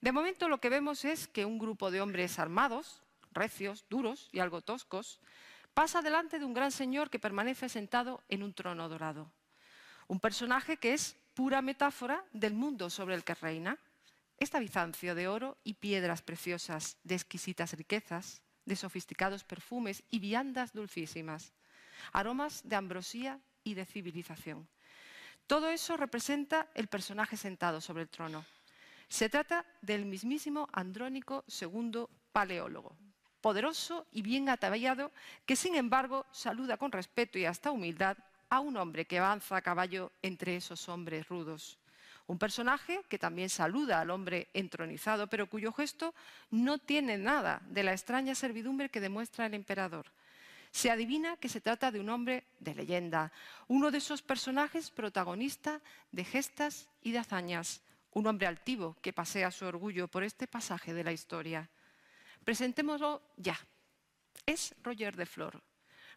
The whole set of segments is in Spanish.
De momento lo que vemos es que un grupo de hombres armados, recios, duros y algo toscos, pasa delante de un gran señor que permanece sentado en un trono dorado. Un personaje que es pura metáfora del mundo sobre el que reina. Esta Bizancio de oro y piedras preciosas, de exquisitas riquezas, de sofisticados perfumes y viandas dulcísimas, aromas de ambrosía y de civilización. Todo eso representa el personaje sentado sobre el trono. Se trata del mismísimo Andrónico II Paleólogo, poderoso y bien ataviado, que sin embargo saluda con respeto y hasta humildad a un hombre que avanza a caballo entre esos hombres rudos. Un personaje que también saluda al hombre entronizado, pero cuyo gesto no tiene nada de la extraña servidumbre que demuestra el emperador. Se adivina que se trata de un hombre de leyenda, uno de esos personajes protagonista de gestas y de hazañas, un hombre altivo que pasea su orgullo por este pasaje de la historia. Presentémoslo ya. Es Roger de Flor.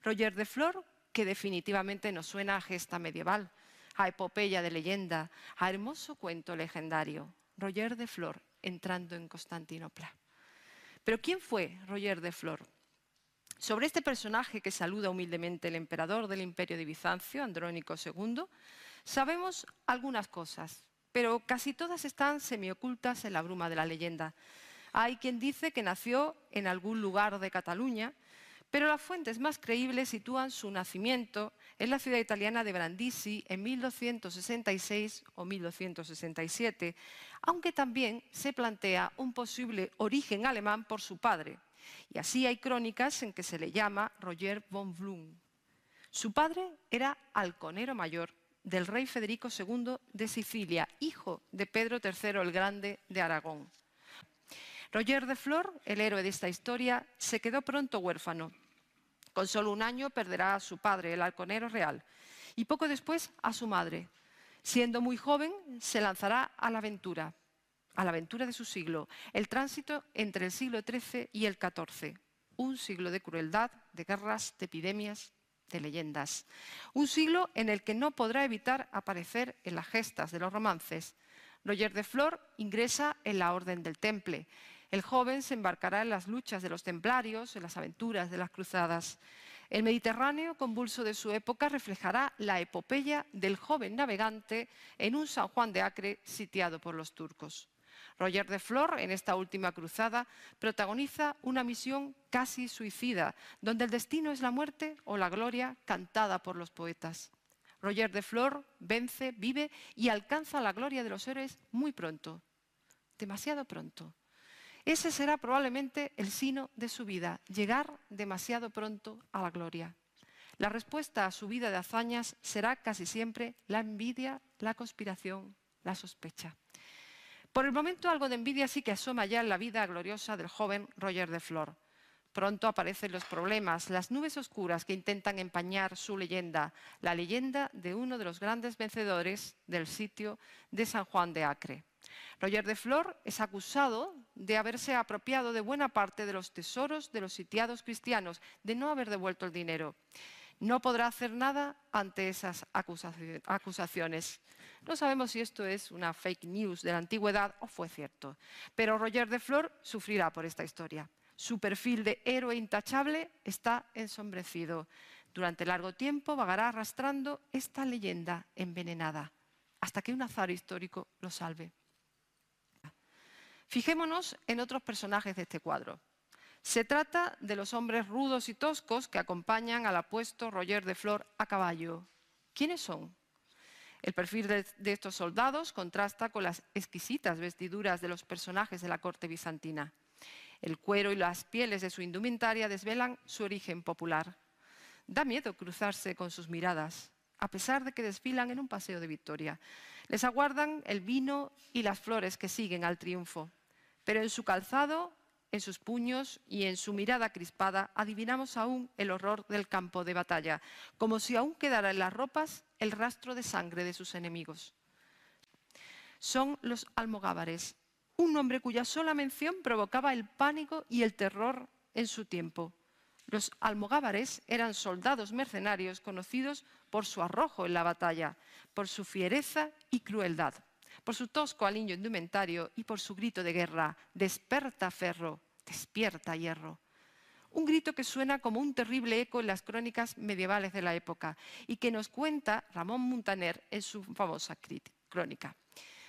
Roger de Flor, que definitivamente nos suena a gesta medieval, a epopeya de leyenda, a hermoso cuento legendario. Roger de Flor entrando en Constantinopla. Pero ¿quién fue Roger de Flor? Sobre este personaje que saluda humildemente el emperador del imperio de Bizancio, Andrónico II, sabemos algunas cosas pero casi todas están semiocultas en la bruma de la leyenda. Hay quien dice que nació en algún lugar de Cataluña, pero las fuentes más creíbles sitúan su nacimiento en la ciudad italiana de Brandisi en 1266 o 1267, aunque también se plantea un posible origen alemán por su padre. Y así hay crónicas en que se le llama Roger von Blum. Su padre era halconero mayor del rey Federico II de Sicilia, hijo de Pedro III el Grande de Aragón. Roger de Flor, el héroe de esta historia, se quedó pronto huérfano. Con solo un año perderá a su padre, el halconero real, y poco después a su madre. Siendo muy joven, se lanzará a la aventura, a la aventura de su siglo, el tránsito entre el siglo XIII y el XIV, un siglo de crueldad, de guerras, de epidemias, de leyendas. Un siglo en el que no podrá evitar aparecer en las gestas de los romances. Roger de Flor ingresa en la Orden del Temple. El joven se embarcará en las luchas de los templarios, en las aventuras de las cruzadas. El Mediterráneo convulso de su época reflejará la epopeya del joven navegante en un San Juan de Acre sitiado por los turcos. Roger de Flor, en esta última cruzada, protagoniza una misión casi suicida, donde el destino es la muerte o la gloria cantada por los poetas. Roger de Flor vence, vive y alcanza la gloria de los héroes muy pronto, demasiado pronto. Ese será probablemente el sino de su vida, llegar demasiado pronto a la gloria. La respuesta a su vida de hazañas será casi siempre la envidia, la conspiración, la sospecha. Por el momento algo de envidia sí que asoma ya en la vida gloriosa del joven Roger de Flor. Pronto aparecen los problemas, las nubes oscuras que intentan empañar su leyenda, la leyenda de uno de los grandes vencedores del sitio de San Juan de Acre. Roger de Flor es acusado de haberse apropiado de buena parte de los tesoros de los sitiados cristianos, de no haber devuelto el dinero. No podrá hacer nada ante esas acusaciones. No sabemos si esto es una fake news de la antigüedad o fue cierto, pero Roger de Flor sufrirá por esta historia. Su perfil de héroe intachable está ensombrecido. Durante largo tiempo vagará arrastrando esta leyenda envenenada, hasta que un azar histórico lo salve. Fijémonos en otros personajes de este cuadro. Se trata de los hombres rudos y toscos que acompañan al apuesto Roger de Flor a caballo. ¿Quiénes son? El perfil de, estos soldados contrasta con las exquisitas vestiduras de los personajes de la corte bizantina. El cuero y las pieles de su indumentaria desvelan su origen popular. Da miedo cruzarse con sus miradas, a pesar de que desfilan en un paseo de victoria. Les aguardan el vino y las flores que siguen al triunfo, pero en su calzado en sus puños y en su mirada crispada adivinamos aún el horror del campo de batalla, como si aún quedara en las ropas el rastro de sangre de sus enemigos. Son los almogávares, un nombre cuya sola mención provocaba el pánico y el terror en su tiempo. Los almogávares eran soldados mercenarios conocidos por su arrojo en la batalla, por su fiereza y crueldad por su tosco aliño indumentario y por su grito de guerra, desperta ferro, despierta hierro. Un grito que suena como un terrible eco en las crónicas medievales de la época y que nos cuenta Ramón Muntaner en su famosa crónica.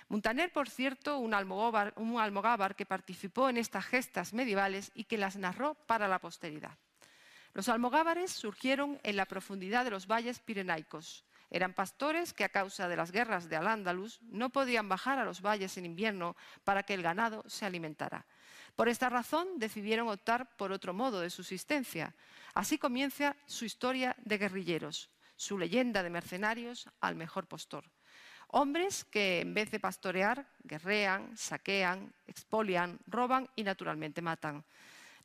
Muntaner, por cierto, un almogábar un almogávar que participó en estas gestas medievales y que las narró para la posteridad. Los almogávares surgieron en la profundidad de los valles pirenaicos. Eran pastores que a causa de las guerras de Al-Ándalus no podían bajar a los valles en invierno para que el ganado se alimentara. Por esta razón decidieron optar por otro modo de subsistencia. Así comienza su historia de guerrilleros, su leyenda de mercenarios al mejor postor. Hombres que en vez de pastorear, guerrean, saquean, expolian, roban y naturalmente matan.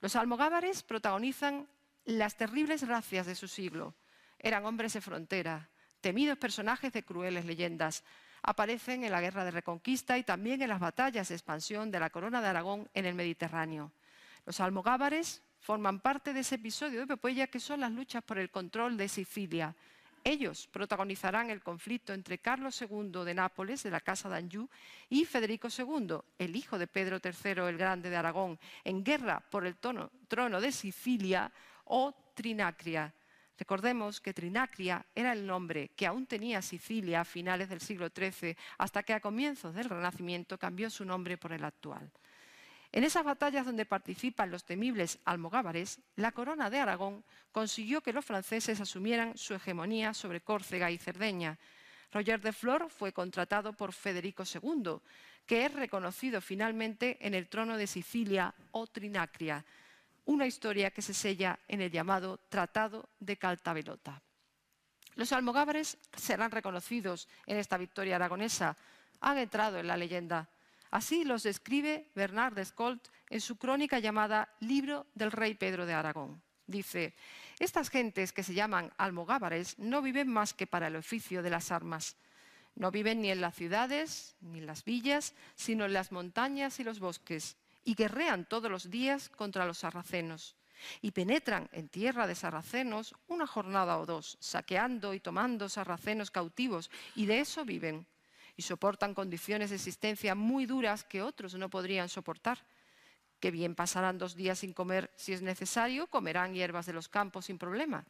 Los almogávares protagonizan las terribles racias de su siglo. Eran hombres de frontera, Temidos personajes de crueles leyendas aparecen en la Guerra de Reconquista y también en las batallas de expansión de la Corona de Aragón en el Mediterráneo. Los almogábares forman parte de ese episodio de Pepoya que son las luchas por el control de Sicilia. Ellos protagonizarán el conflicto entre Carlos II de Nápoles, de la Casa de Anjou, y Federico II, el hijo de Pedro III el Grande de Aragón, en guerra por el trono de Sicilia o Trinacria, Recordemos que Trinacria era el nombre que aún tenía Sicilia a finales del siglo XIII, hasta que a comienzos del Renacimiento cambió su nombre por el actual. En esas batallas donde participan los temibles almogávares, la corona de Aragón consiguió que los franceses asumieran su hegemonía sobre Córcega y Cerdeña. Roger de Flor fue contratado por Federico II, que es reconocido finalmente en el trono de Sicilia o Trinacria una historia que se sella en el llamado Tratado de Caltabelota. Los almogávares serán reconocidos en esta victoria aragonesa, han entrado en la leyenda. Así los describe Bernard de Scolt en su crónica llamada Libro del Rey Pedro de Aragón. Dice, estas gentes que se llaman almogávares no viven más que para el oficio de las armas. No viven ni en las ciudades, ni en las villas, sino en las montañas y los bosques y guerrean todos los días contra los sarracenos. Y penetran en tierra de sarracenos una jornada o dos, saqueando y tomando sarracenos cautivos, y de eso viven. Y soportan condiciones de existencia muy duras que otros no podrían soportar que bien pasarán dos días sin comer si es necesario, comerán hierbas de los campos sin problema.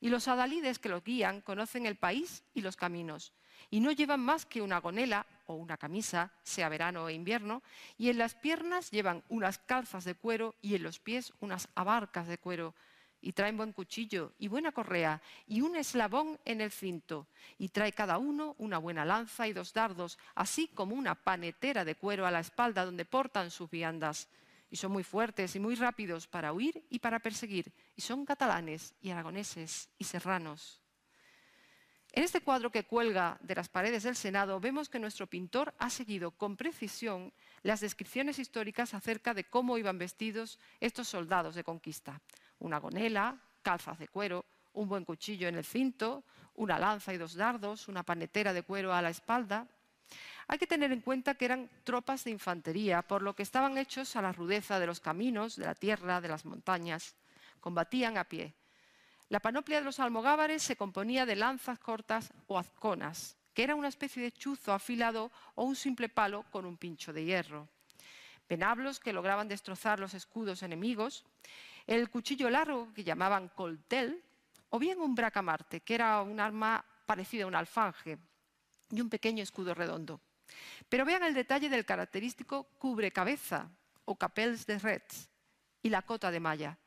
Y los adalides que los guían conocen el país y los caminos, y no llevan más que una gonela o una camisa, sea verano o invierno, y en las piernas llevan unas calzas de cuero y en los pies unas abarcas de cuero. Y traen buen cuchillo y buena correa y un eslabón en el cinto. Y trae cada uno una buena lanza y dos dardos, así como una panetera de cuero a la espalda donde portan sus viandas. Y son muy fuertes y muy rápidos para huir y para perseguir. Y son catalanes y aragoneses y serranos. En este cuadro que cuelga de las paredes del Senado vemos que nuestro pintor ha seguido con precisión las descripciones históricas acerca de cómo iban vestidos estos soldados de conquista. Una gonela, calzas de cuero, un buen cuchillo en el cinto, una lanza y dos dardos, una panetera de cuero a la espalda. Hay que tener en cuenta que eran tropas de infantería, por lo que estaban hechos a la rudeza de los caminos, de la tierra, de las montañas. Combatían a pie, la panoplia de los almogábares se componía de lanzas cortas o azconas, que era una especie de chuzo afilado o un simple palo con un pincho de hierro. Penablos que lograban destrozar los escudos enemigos, el cuchillo largo que llamaban coltel, o bien un bracamarte, que era un arma parecida a un alfanje, y un pequeño escudo redondo. Pero vean el detalle del característico cubrecabeza o capels de red y la cota de malla,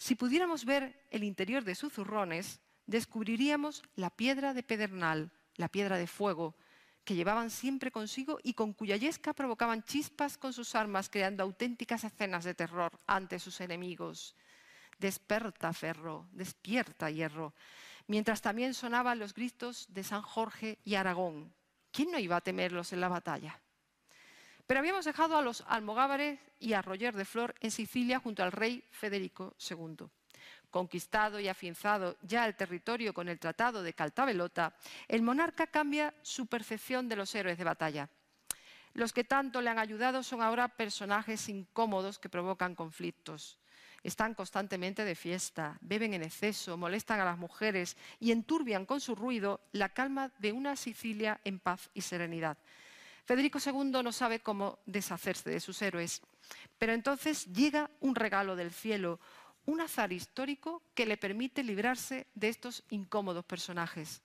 si pudiéramos ver el interior de sus zurrones, descubriríamos la piedra de pedernal, la piedra de fuego, que llevaban siempre consigo y con cuya yesca provocaban chispas con sus armas, creando auténticas escenas de terror ante sus enemigos. Desperta, ferro, despierta, hierro. Mientras también sonaban los gritos de San Jorge y Aragón. ¿Quién no iba a temerlos en la batalla? Pero habíamos dejado a los almogávares y a Roger de Flor en Sicilia junto al rey Federico II. Conquistado y afianzado ya el territorio con el Tratado de Caltabelota, el monarca cambia su percepción de los héroes de batalla. Los que tanto le han ayudado son ahora personajes incómodos que provocan conflictos. Están constantemente de fiesta, beben en exceso, molestan a las mujeres y enturbian con su ruido la calma de una Sicilia en paz y serenidad. Federico II no sabe cómo deshacerse de sus héroes, pero entonces llega un regalo del cielo, un azar histórico que le permite librarse de estos incómodos personajes.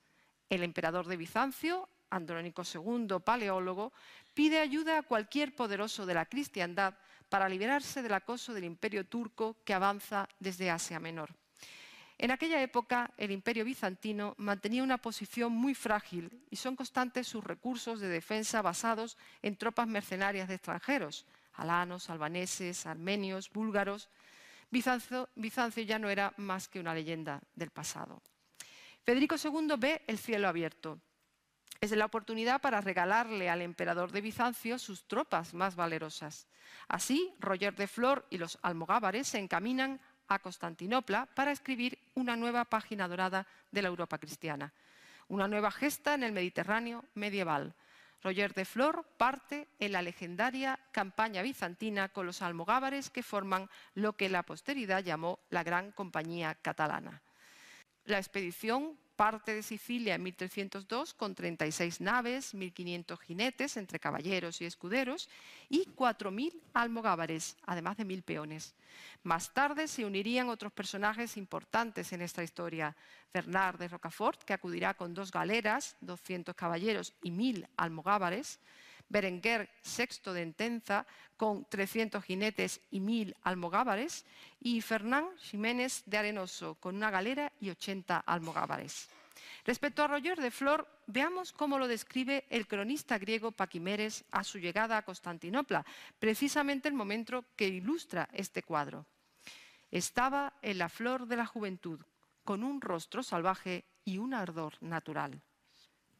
El emperador de Bizancio, Andrónico II, paleólogo, pide ayuda a cualquier poderoso de la cristiandad para liberarse del acoso del imperio turco que avanza desde Asia Menor. En aquella época, el imperio bizantino mantenía una posición muy frágil y son constantes sus recursos de defensa basados en tropas mercenarias de extranjeros, alanos, albaneses, armenios, búlgaros. Bizancio, ya no era más que una leyenda del pasado. Federico II ve el cielo abierto. Es la oportunidad para regalarle al emperador de Bizancio sus tropas más valerosas. Así, Roger de Flor y los almogávares se encaminan a Constantinopla para escribir una nueva página dorada de la Europa cristiana, una nueva gesta en el Mediterráneo medieval. Roger de Flor parte en la legendaria campaña bizantina con los almogávares que forman lo que la posteridad llamó la Gran Compañía Catalana. La expedición parte de Sicilia en 1302 con 36 naves, 1.500 jinetes entre caballeros y escuderos y 4.000 almogábares, además de 1.000 peones. Más tarde se unirían otros personajes importantes en esta historia. Bernard de Rocafort, que acudirá con dos galeras, 200 caballeros y 1.000 almogábares. Berenguer VI de Entenza con 300 jinetes y 1.000 almogábares. y Fernán Jiménez de Arenoso con una galera y 80 almogábares. Respecto a Roger de Flor, veamos cómo lo describe el cronista griego Paquimeres a su llegada a Constantinopla, precisamente el momento que ilustra este cuadro. Estaba en la flor de la juventud, con un rostro salvaje y un ardor natural.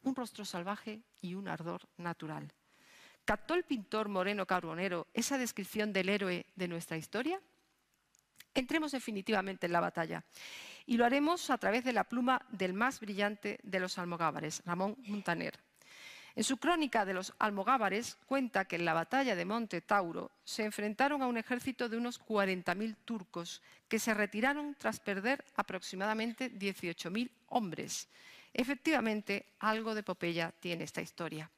Un rostro salvaje y un ardor natural. ¿Captó el pintor Moreno Carbonero esa descripción del héroe de nuestra historia? Entremos definitivamente en la batalla y lo haremos a través de la pluma del más brillante de los almogávares, Ramón Montaner. En su crónica de los almogávares cuenta que en la batalla de Monte Tauro se enfrentaron a un ejército de unos 40.000 turcos que se retiraron tras perder aproximadamente 18.000 hombres. Efectivamente, algo de Popeya tiene esta historia.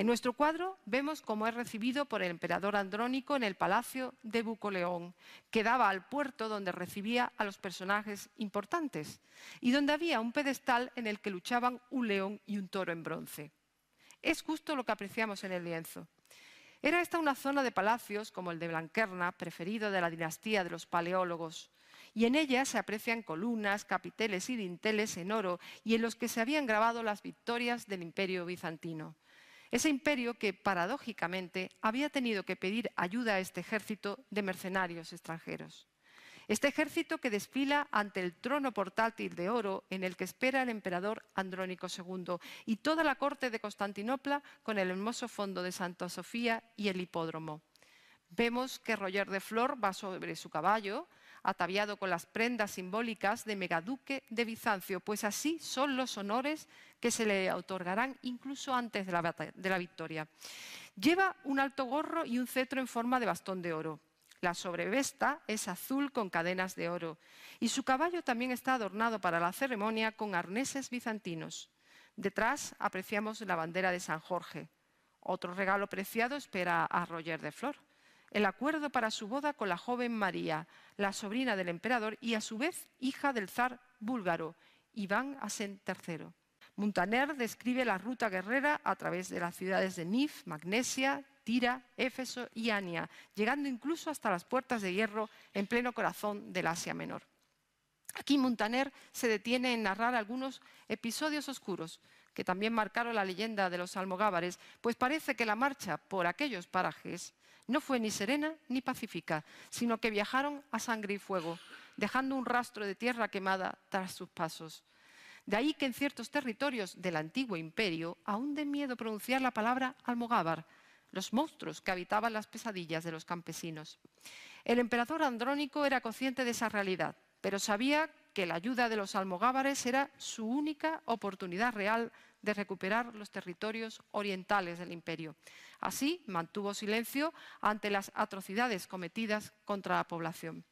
En nuestro cuadro vemos cómo es recibido por el emperador Andrónico en el palacio de Bucoleón, que daba al puerto donde recibía a los personajes importantes y donde había un pedestal en el que luchaban un león y un toro en bronce. Es justo lo que apreciamos en el lienzo. Era esta una zona de palacios, como el de Blanquerna, preferido de la dinastía de los paleólogos, y en ella se aprecian columnas, capiteles y dinteles en oro, y en los que se habían grabado las victorias del imperio bizantino. Ese imperio que, paradójicamente, había tenido que pedir ayuda a este ejército de mercenarios extranjeros. Este ejército que desfila ante el trono portátil de oro en el que espera el emperador Andrónico II y toda la corte de Constantinopla con el hermoso fondo de Santa Sofía y el hipódromo. Vemos que Roger de Flor va sobre su caballo, ataviado con las prendas simbólicas de megaduque de Bizancio, pues así son los honores que se le otorgarán incluso antes de la, victoria. Lleva un alto gorro y un cetro en forma de bastón de oro. La sobrevesta es azul con cadenas de oro y su caballo también está adornado para la ceremonia con arneses bizantinos. Detrás apreciamos la bandera de San Jorge. Otro regalo preciado espera a Roger de Flor el acuerdo para su boda con la joven María, la sobrina del emperador y a su vez hija del zar búlgaro, Iván Asen III. Muntaner describe la ruta guerrera a través de las ciudades de Nif, Magnesia, Tira, Éfeso y Ania, llegando incluso hasta las puertas de hierro en pleno corazón del Asia Menor. Aquí Muntaner se detiene en narrar algunos episodios oscuros que también marcaron la leyenda de los almogávares, pues parece que la marcha por aquellos parajes no fue ni serena ni pacífica, sino que viajaron a sangre y fuego, dejando un rastro de tierra quemada tras sus pasos. De ahí que en ciertos territorios del antiguo imperio aún de miedo pronunciar la palabra almogávar, los monstruos que habitaban las pesadillas de los campesinos. El emperador Andrónico era consciente de esa realidad, pero sabía que la ayuda de los almogávares era su única oportunidad real de recuperar los territorios orientales del imperio. Así, mantuvo silencio ante las atrocidades cometidas contra la población.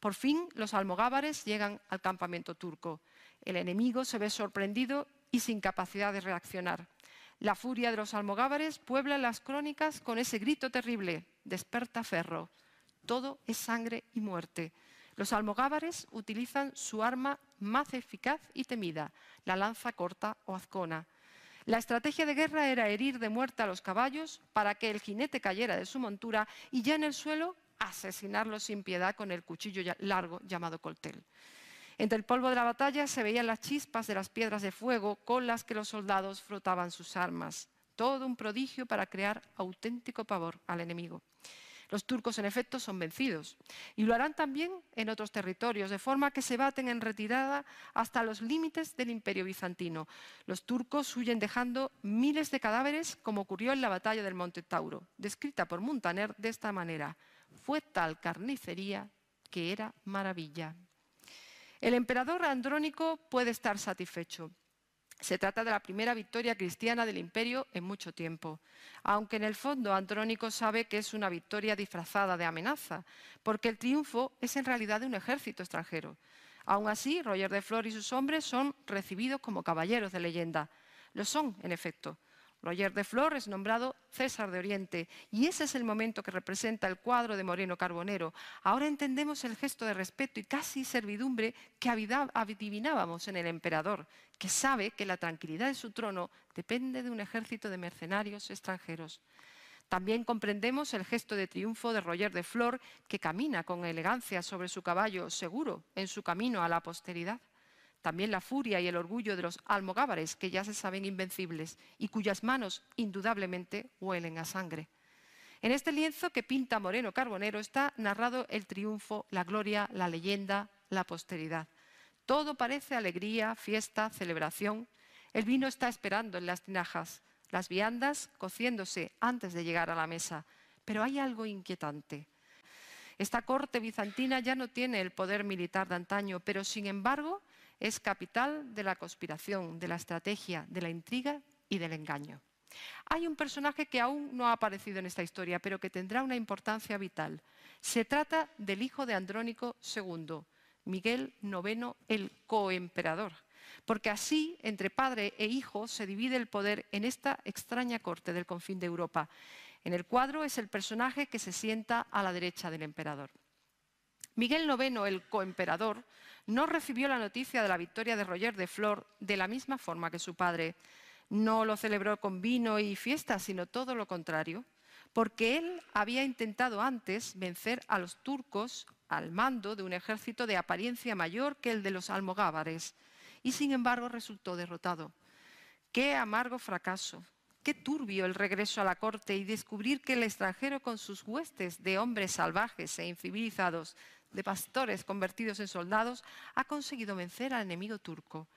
Por fin, los almogávares llegan al campamento turco. El enemigo se ve sorprendido y sin capacidad de reaccionar. La furia de los almogávares puebla las crónicas con ese grito terrible, desperta ferro. Todo es sangre y muerte. Los almogávares utilizan su arma más eficaz y temida, la lanza corta o azcona. La estrategia de guerra era herir de muerte a los caballos para que el jinete cayera de su montura y ya en el suelo asesinarlos sin piedad con el cuchillo largo llamado coltel. Entre el polvo de la batalla se veían las chispas de las piedras de fuego con las que los soldados frotaban sus armas. Todo un prodigio para crear auténtico pavor al enemigo. Los turcos, en efecto, son vencidos y lo harán también en otros territorios, de forma que se baten en retirada hasta los límites del imperio bizantino. Los turcos huyen dejando miles de cadáveres, como ocurrió en la batalla del Monte Tauro, descrita por Montaner de esta manera. Fue tal carnicería que era maravilla. El emperador Andrónico puede estar satisfecho. Se trata de la primera victoria cristiana del imperio en mucho tiempo, aunque en el fondo Antrónico sabe que es una victoria disfrazada de amenaza, porque el triunfo es en realidad de un ejército extranjero. Aún así, Roger de Flor y sus hombres son recibidos como caballeros de leyenda. Lo son, en efecto. Roger de Flores, nombrado César de Oriente, y ese es el momento que representa el cuadro de Moreno Carbonero. Ahora entendemos el gesto de respeto y casi servidumbre que adivinábamos en el emperador, que sabe que la tranquilidad de su trono depende de un ejército de mercenarios extranjeros. También comprendemos el gesto de triunfo de Roger de Flor, que camina con elegancia sobre su caballo seguro en su camino a la posteridad también la furia y el orgullo de los almogábares, que ya se saben invencibles y cuyas manos indudablemente huelen a sangre. En este lienzo que pinta Moreno Carbonero está narrado el triunfo, la gloria, la leyenda, la posteridad. Todo parece alegría, fiesta, celebración. El vino está esperando en las tinajas, las viandas cociéndose antes de llegar a la mesa. Pero hay algo inquietante. Esta corte bizantina ya no tiene el poder militar de antaño, pero sin embargo es capital de la conspiración, de la estrategia, de la intriga y del engaño. Hay un personaje que aún no ha aparecido en esta historia, pero que tendrá una importancia vital. Se trata del hijo de Andrónico II, Miguel IX el coemperador, porque así entre padre e hijo se divide el poder en esta extraña corte del confín de Europa. En el cuadro es el personaje que se sienta a la derecha del emperador. Miguel IX, el coemperador, no recibió la noticia de la victoria de Roger de Flor de la misma forma que su padre. No lo celebró con vino y fiesta, sino todo lo contrario, porque él había intentado antes vencer a los turcos al mando de un ejército de apariencia mayor que el de los almogávares, y sin embargo resultó derrotado. Qué amargo fracaso, qué turbio el regreso a la corte y descubrir que el extranjero con sus huestes de hombres salvajes e incivilizados de pastores convertidos en soldados, ha conseguido vencer al enemigo turco.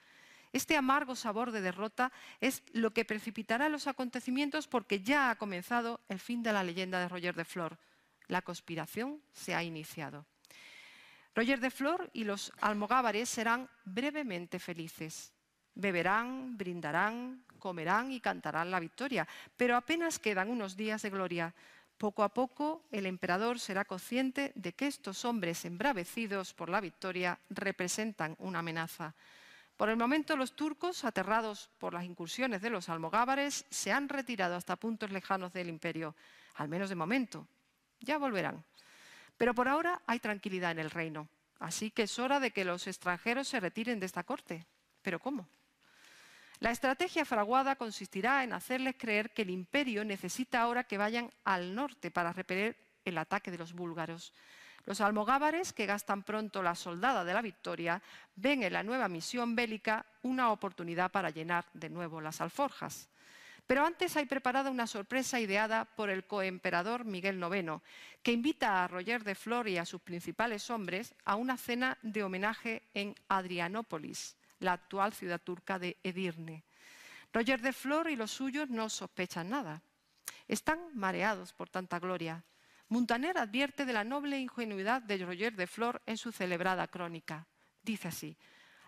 Este amargo sabor de derrota es lo que precipitará los acontecimientos porque ya ha comenzado el fin de la leyenda de Roger de Flor. La conspiración se ha iniciado. Roger de Flor y los almogávares serán brevemente felices. Beberán, brindarán, comerán y cantarán la victoria, pero apenas quedan unos días de gloria. Poco a poco el emperador será consciente de que estos hombres embravecidos por la victoria representan una amenaza. Por el momento los turcos, aterrados por las incursiones de los almogábares, se han retirado hasta puntos lejanos del imperio, al menos de momento. Ya volverán. Pero por ahora hay tranquilidad en el reino, así que es hora de que los extranjeros se retiren de esta corte. ¿Pero cómo? La estrategia fraguada consistirá en hacerles creer que el imperio necesita ahora que vayan al norte para repeler el ataque de los búlgaros. Los almogávares, que gastan pronto la soldada de la victoria, ven en la nueva misión bélica una oportunidad para llenar de nuevo las alforjas. Pero antes hay preparada una sorpresa ideada por el coemperador Miguel IX, que invita a Roger de Flor y a sus principales hombres a una cena de homenaje en Adrianópolis la actual ciudad turca de Edirne. Roger de Flor y los suyos no sospechan nada. Están mareados por tanta gloria. Muntaner advierte de la noble ingenuidad de Roger de Flor en su celebrada crónica. Dice así,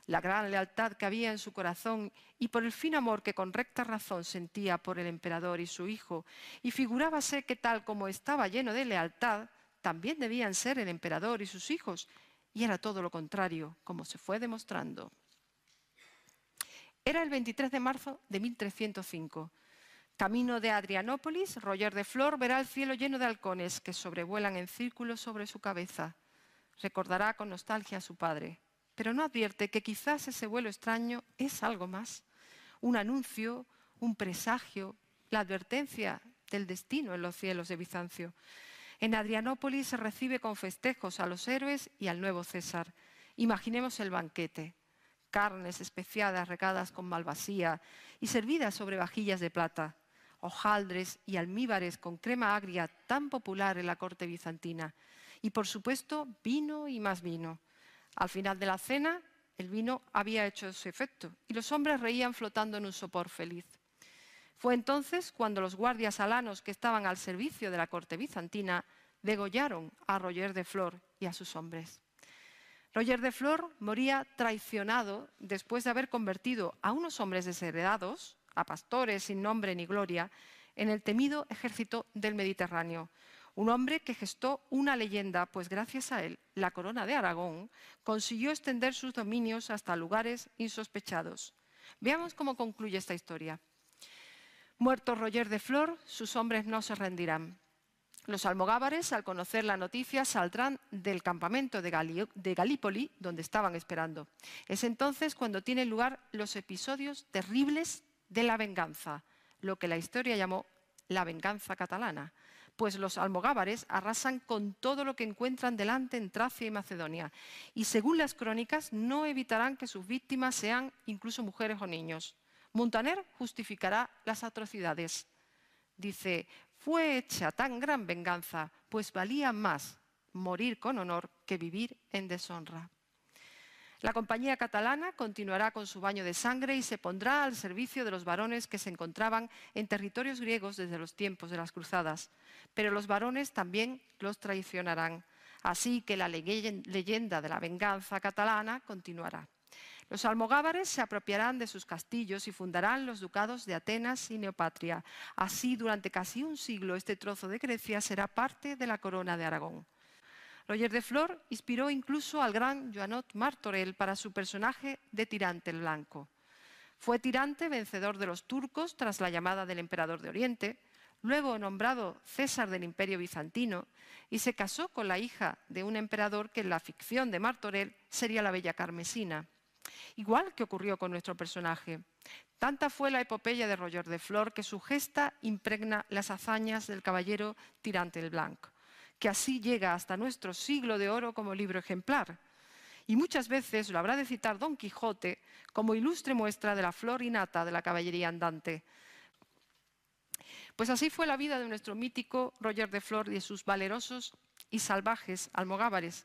la gran lealtad que había en su corazón y por el fin amor que con recta razón sentía por el emperador y su hijo, y figurábase que tal como estaba lleno de lealtad, también debían ser el emperador y sus hijos, y era todo lo contrario, como se fue demostrando. Era el 23 de marzo de 1305. Camino de Adrianópolis, Roger de Flor verá el cielo lleno de halcones que sobrevuelan en círculos sobre su cabeza. Recordará con nostalgia a su padre, pero no advierte que quizás ese vuelo extraño es algo más, un anuncio, un presagio, la advertencia del destino en los cielos de Bizancio. En Adrianópolis se recibe con festejos a los héroes y al nuevo César. Imaginemos el banquete carnes especiadas recadas con malvasía y servidas sobre vajillas de plata, hojaldres y almíbares con crema agria tan popular en la corte bizantina, y por supuesto vino y más vino. Al final de la cena, el vino había hecho su efecto y los hombres reían flotando en un sopor feliz. Fue entonces cuando los guardias alanos que estaban al servicio de la corte bizantina degollaron a Roger de Flor y a sus hombres. Roger de Flor moría traicionado después de haber convertido a unos hombres desheredados, a pastores sin nombre ni gloria, en el temido ejército del Mediterráneo. Un hombre que gestó una leyenda, pues gracias a él, la corona de Aragón consiguió extender sus dominios hasta lugares insospechados. Veamos cómo concluye esta historia. Muerto Roger de Flor, sus hombres no se rendirán. Los almogávares, al conocer la noticia, saldrán del campamento de, de Galípoli, donde estaban esperando. Es entonces cuando tienen lugar los episodios terribles de la venganza, lo que la historia llamó la venganza catalana, pues los almogávares arrasan con todo lo que encuentran delante en Tracia y Macedonia, y según las crónicas no evitarán que sus víctimas sean incluso mujeres o niños. Montaner justificará las atrocidades. Dice, fue hecha tan gran venganza, pues valía más morir con honor que vivir en deshonra. La compañía catalana continuará con su baño de sangre y se pondrá al servicio de los varones que se encontraban en territorios griegos desde los tiempos de las cruzadas, pero los varones también los traicionarán, así que la leyenda de la venganza catalana continuará. Los almogávares se apropiarán de sus castillos y fundarán los ducados de Atenas y Neopatria. Así, durante casi un siglo, este trozo de Grecia será parte de la corona de Aragón. Roger de Flor inspiró incluso al gran Joanot Martorell para su personaje de Tirante el Blanco. Fue tirante vencedor de los turcos tras la llamada del emperador de Oriente, luego nombrado César del Imperio Bizantino, y se casó con la hija de un emperador que en la ficción de Martorell sería la bella Carmesina igual que ocurrió con nuestro personaje. Tanta fue la epopeya de Roger de Flor que su gesta impregna las hazañas del caballero tirante el blanco, que así llega hasta nuestro siglo de oro como libro ejemplar. Y muchas veces lo habrá de citar Don Quijote como ilustre muestra de la flor innata de la caballería andante. Pues así fue la vida de nuestro mítico Roger de Flor y de sus valerosos y salvajes almogávares,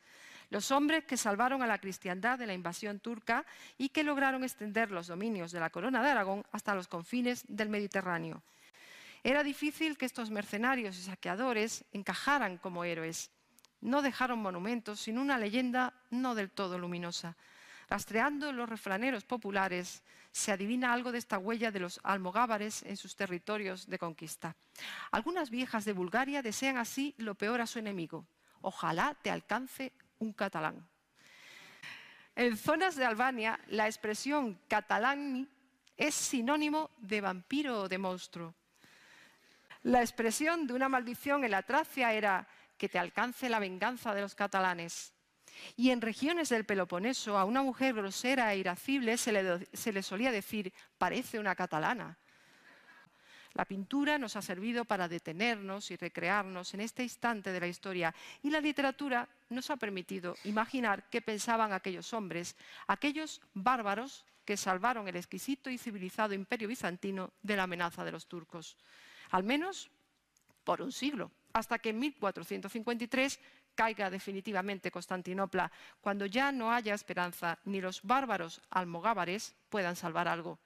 los hombres que salvaron a la cristiandad de la invasión turca y que lograron extender los dominios de la corona de Aragón hasta los confines del Mediterráneo. Era difícil que estos mercenarios y saqueadores encajaran como héroes. No dejaron monumentos, sino una leyenda no del todo luminosa. Rastreando los refraneros populares, se adivina algo de esta huella de los almogávares en sus territorios de conquista. Algunas viejas de Bulgaria desean así lo peor a su enemigo. Ojalá te alcance un catalán. En zonas de Albania, la expresión catalán es sinónimo de vampiro o de monstruo. La expresión de una maldición en la Tracia era que te alcance la venganza de los catalanes. Y en regiones del Peloponeso a una mujer grosera e irascible se le, se le solía decir parece una catalana la pintura nos ha servido para detenernos y recrearnos en este instante de la historia y la literatura nos ha permitido imaginar qué pensaban aquellos hombres, aquellos bárbaros que salvaron el exquisito y civilizado imperio bizantino de la amenaza de los turcos. Al menos por un siglo, hasta que en 1453 caiga definitivamente Constantinopla, cuando ya no haya esperanza ni los bárbaros almogávares puedan salvar algo.